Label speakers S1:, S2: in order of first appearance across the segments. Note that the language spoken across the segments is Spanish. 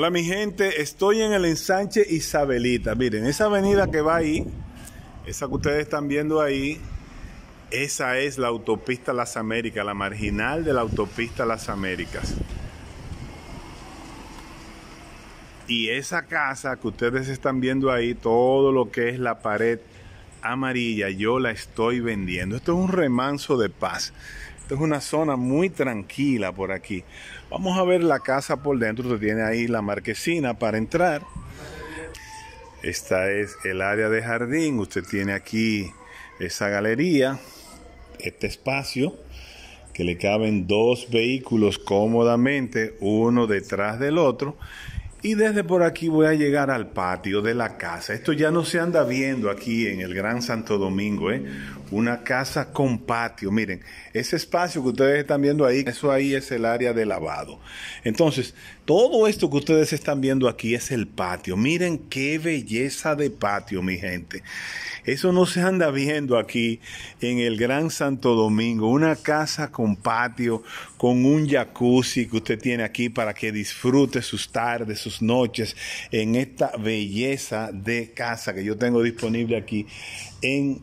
S1: Hola mi gente, estoy en el ensanche Isabelita. Miren, esa avenida que va ahí, esa que ustedes están viendo ahí, esa es la autopista Las Américas, la marginal de la autopista Las Américas. Y esa casa que ustedes están viendo ahí, todo lo que es la pared amarilla, yo la estoy vendiendo. Esto es un remanso de paz es una zona muy tranquila por aquí. Vamos a ver la casa por dentro. Usted tiene ahí la marquesina para entrar. Esta es el área de jardín. Usted tiene aquí esa galería, este espacio que le caben dos vehículos cómodamente, uno detrás del otro. Y desde por aquí voy a llegar al patio de la casa. Esto ya no se anda viendo aquí en el Gran Santo Domingo, ¿eh? Una casa con patio. Miren, ese espacio que ustedes están viendo ahí, eso ahí es el área de lavado. Entonces, todo esto que ustedes están viendo aquí es el patio. Miren qué belleza de patio, mi gente. Eso no se anda viendo aquí en el Gran Santo Domingo. Una casa con patio, con un jacuzzi que usted tiene aquí para que disfrute sus tardes, noches en esta belleza de casa que yo tengo disponible aquí en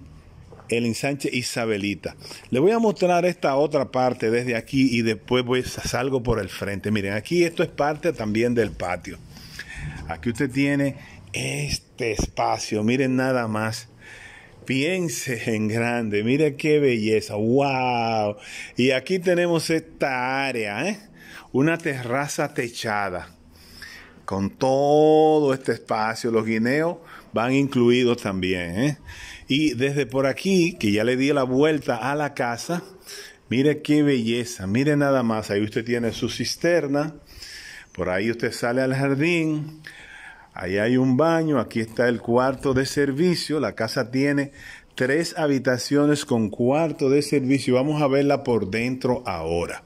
S1: el ensanche Isabelita. Le voy a mostrar esta otra parte desde aquí y después voy, salgo por el frente. Miren, aquí esto es parte también del patio. Aquí usted tiene este espacio. Miren nada más. Piense en grande. Mire qué belleza. ¡Wow! Y aquí tenemos esta área, ¿eh? Una terraza techada con todo este espacio. Los guineos van incluidos también. ¿eh? Y desde por aquí, que ya le di la vuelta a la casa, mire qué belleza, mire nada más. Ahí usted tiene su cisterna, por ahí usted sale al jardín, ahí hay un baño, aquí está el cuarto de servicio. La casa tiene tres habitaciones con cuarto de servicio. Vamos a verla por dentro ahora.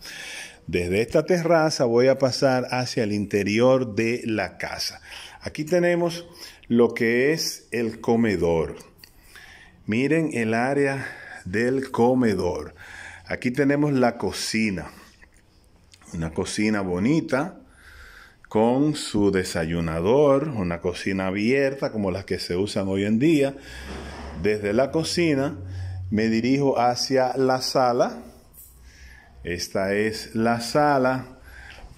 S1: Desde esta terraza voy a pasar hacia el interior de la casa. Aquí tenemos lo que es el comedor. Miren el área del comedor. Aquí tenemos la cocina. Una cocina bonita con su desayunador, una cocina abierta como las que se usan hoy en día. Desde la cocina me dirijo hacia la sala esta es la sala.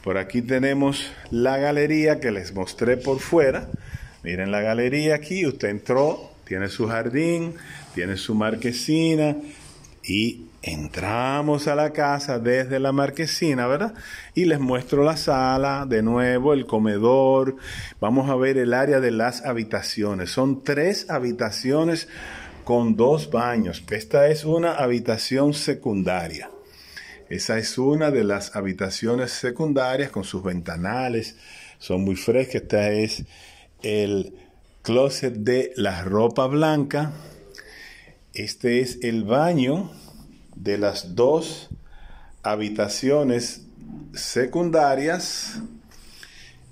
S1: Por aquí tenemos la galería que les mostré por fuera. Miren la galería aquí, usted entró, tiene su jardín, tiene su marquesina y entramos a la casa desde la marquesina, ¿verdad? Y les muestro la sala, de nuevo el comedor, vamos a ver el área de las habitaciones. Son tres habitaciones con dos baños. Esta es una habitación secundaria. Esa es una de las habitaciones secundarias con sus ventanales, son muy frescas. Esta es el closet de la ropa blanca. Este es el baño de las dos habitaciones secundarias.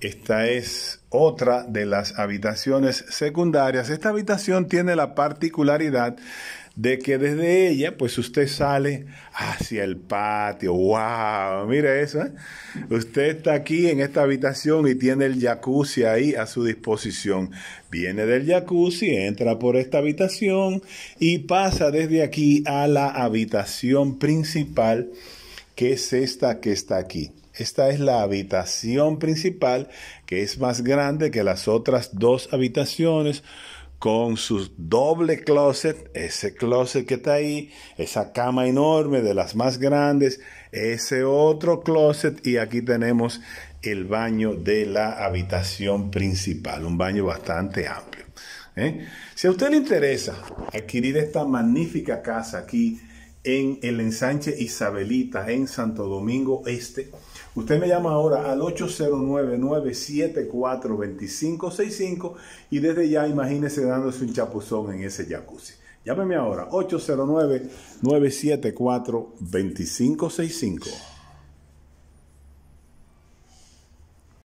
S1: Esta es otra de las habitaciones secundarias. Esta habitación tiene la particularidad de que desde ella, pues usted sale hacia el patio. ¡Wow! ...mire eso. ¿eh? Usted está aquí en esta habitación y tiene el jacuzzi ahí a su disposición. Viene del jacuzzi, entra por esta habitación y pasa desde aquí a la habitación principal, que es esta que está aquí. Esta es la habitación principal, que es más grande que las otras dos habitaciones con su doble closet, ese closet que está ahí, esa cama enorme de las más grandes, ese otro closet y aquí tenemos el baño de la habitación principal, un baño bastante amplio. ¿eh? Si a usted le interesa adquirir esta magnífica casa aquí en el ensanche Isabelita, en Santo Domingo Este. Usted me llama ahora al 809-974-2565 y desde ya imagínese dándose un chapuzón en ese jacuzzi. Llámeme ahora, 809-974-2565.